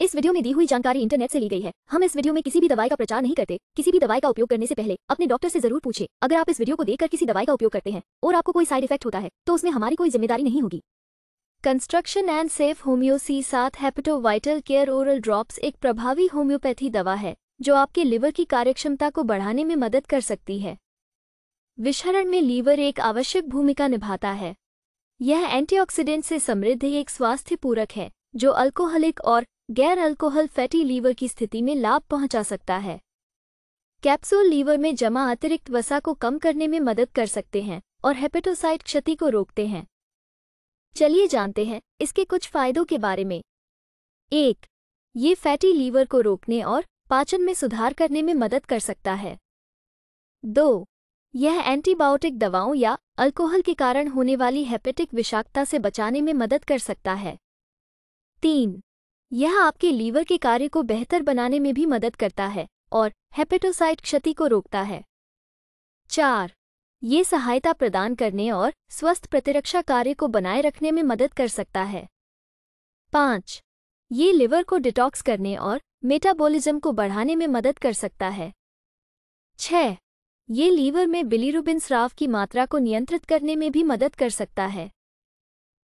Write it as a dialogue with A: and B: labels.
A: इस वीडियो में दी हुई जानकारी इंटरनेट से ली गई है हम इस वीडियो में किसी भी दवाई का प्रचार नहीं करते किसी भी दवाई का उपयोग करने से पहले अपने डॉक्टर से जरूर पूछे अगर आप इस वीडियो को देखकर किसी दवाई का उपयोग करते हैं और आपको कोई साइड इफेक्ट होता है तो उसमें हमारी कोई जिम्मेदारी नहीं होगी कंस्ट्रक्शन एंड सेफ होम्योसी साथ हेपेटोवाइटल केयर ओरल ड्रॉप्स एक प्रभावी होम्योपैथी दवा है जो आपके लिवर की कार्यक्षमता को बढ़ाने में मदद कर सकती है विषहरण में लीवर एक आवश्यक भूमिका निभाता है यह एंटीऑक्सीडेंट से समृद्ध एक स्वास्थ्य पूरक है जो अल्कोहलिक और गैर अल्कोहल फैटी लीवर की स्थिति में लाभ पहुंचा सकता है कैप्सूल लीवर में जमा अतिरिक्त वसा को कम करने में मदद कर सकते हैं और हेपेटोसाइट क्षति को रोकते हैं चलिए जानते हैं इसके कुछ फायदों के बारे में एक ये फैटी लीवर को रोकने और पाचन में सुधार करने में मदद कर सकता है दो यह एंटीबायोटिक दवाओं या अल्कोहल के कारण होने वाली हेपेटिक विषाक्तता से बचाने में मदद कर सकता है तीन यह आपके लीवर के कार्य को बेहतर बनाने में भी मदद करता है और हेपेटोसाइट क्षति को रोकता है चार ये सहायता प्रदान करने और स्वस्थ प्रतिरक्षा कार्य को बनाए रखने में मदद कर सकता है पाँच ये लिवर को डिटॉक्स करने और मेटाबॉलिज्म को बढ़ाने में मदद कर सकता है छ ये लीवर में बिलीरुबिन स्राव की मात्रा को नियंत्रित करने में भी मदद कर सकता है